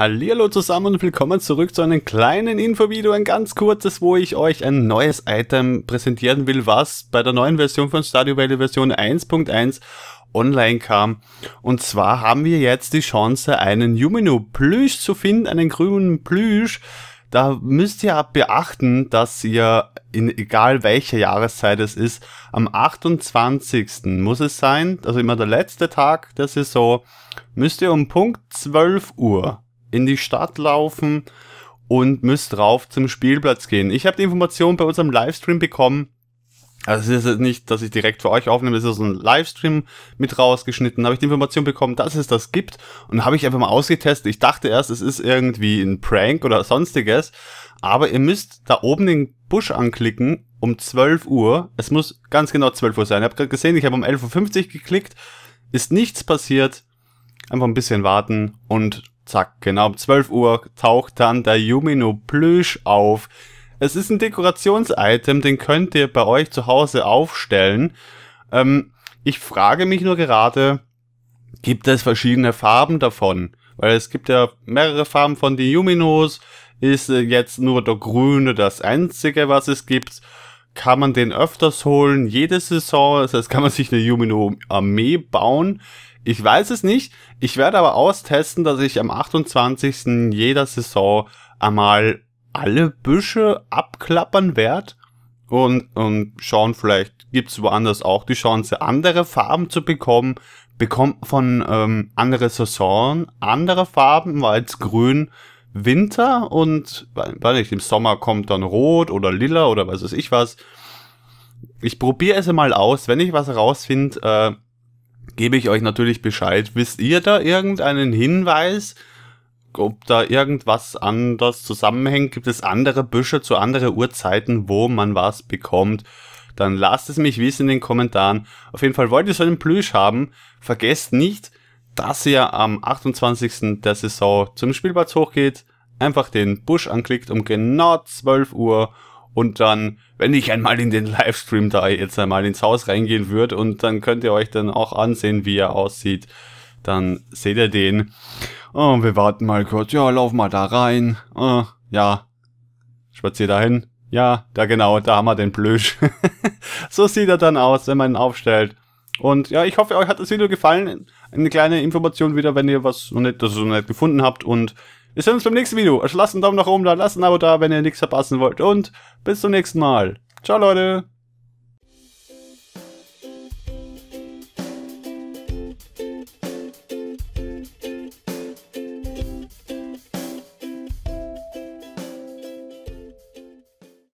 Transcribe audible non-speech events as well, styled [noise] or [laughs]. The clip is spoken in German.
Hallo zusammen und willkommen zurück zu einem kleinen Infovideo, ein ganz kurzes, wo ich euch ein neues Item präsentieren will, was bei der neuen Version von Stardew Valley Version 1.1 online kam. Und zwar haben wir jetzt die Chance, einen Jumino Plüsch zu finden, einen grünen Plüsch. Da müsst ihr beachten, dass ihr, in egal welcher Jahreszeit es ist, am 28. muss es sein, also immer der letzte Tag der Saison, müsst ihr um Punkt 12 Uhr in die Stadt laufen und müsst rauf zum Spielplatz gehen. Ich habe die Information bei unserem Livestream bekommen. Also es ist jetzt nicht, dass ich direkt für euch aufnehme, es ist so ein Livestream mit rausgeschnitten. Habe ich die Information bekommen, dass es das gibt und habe ich einfach mal ausgetestet. Ich dachte erst, es ist irgendwie ein Prank oder sonstiges, aber ihr müsst da oben den Busch anklicken um 12 Uhr. Es muss ganz genau 12 Uhr sein. Ihr habt gerade gesehen, ich habe um 11.50 Uhr geklickt, ist nichts passiert. Einfach ein bisschen warten und Zack, genau um 12 Uhr taucht dann der Yumino Plüsch auf. Es ist ein Dekorationsitem, den könnt ihr bei euch zu Hause aufstellen. Ähm, ich frage mich nur gerade, gibt es verschiedene Farben davon? Weil es gibt ja mehrere Farben von den Yuminos. Ist äh, jetzt nur der grüne das einzige, was es gibt? Kann man den öfters holen? Jede Saison? Das heißt, kann man sich eine Yumino-Armee bauen? Ich weiß es nicht. Ich werde aber austesten, dass ich am 28. jeder Saison einmal alle Büsche abklappern werde und, und schauen, vielleicht gibt's woanders auch die Chance, andere Farben zu bekommen. Bekommt von ähm, andere Saison andere Farben, weil es grün Winter und weiß nicht, im Sommer kommt dann rot oder lila oder was weiß ich was. Ich probiere es mal aus. Wenn ich was rausfinde, äh, gebe ich euch natürlich Bescheid. Wisst ihr da irgendeinen Hinweis, ob da irgendwas anders zusammenhängt? Gibt es andere Büsche zu anderen Uhrzeiten, wo man was bekommt? Dann lasst es mich wissen in den Kommentaren. Auf jeden Fall wollt ihr so einen Plüsch haben. Vergesst nicht, dass ihr am 28. der Saison zum Spielplatz hochgeht, einfach den Busch anklickt um genau 12 Uhr und dann, wenn ich einmal in den Livestream da jetzt einmal ins Haus reingehen würde und dann könnt ihr euch dann auch ansehen, wie er aussieht, dann seht ihr den. Oh, wir warten mal kurz. Ja, lauf mal da rein. Oh, ja. Spazier dahin. Ja, da genau, da haben wir den Plösch. [laughs] so sieht er dann aus, wenn man ihn aufstellt. Und ja, ich hoffe, euch hat das Video gefallen. Eine kleine Information wieder, wenn ihr was noch nicht, das noch nicht gefunden habt. Und wir sehen uns beim nächsten Video. Also lasst einen Daumen nach oben da, lasst ein Abo da, wenn ihr nichts verpassen wollt. Und bis zum nächsten Mal. Ciao, Leute.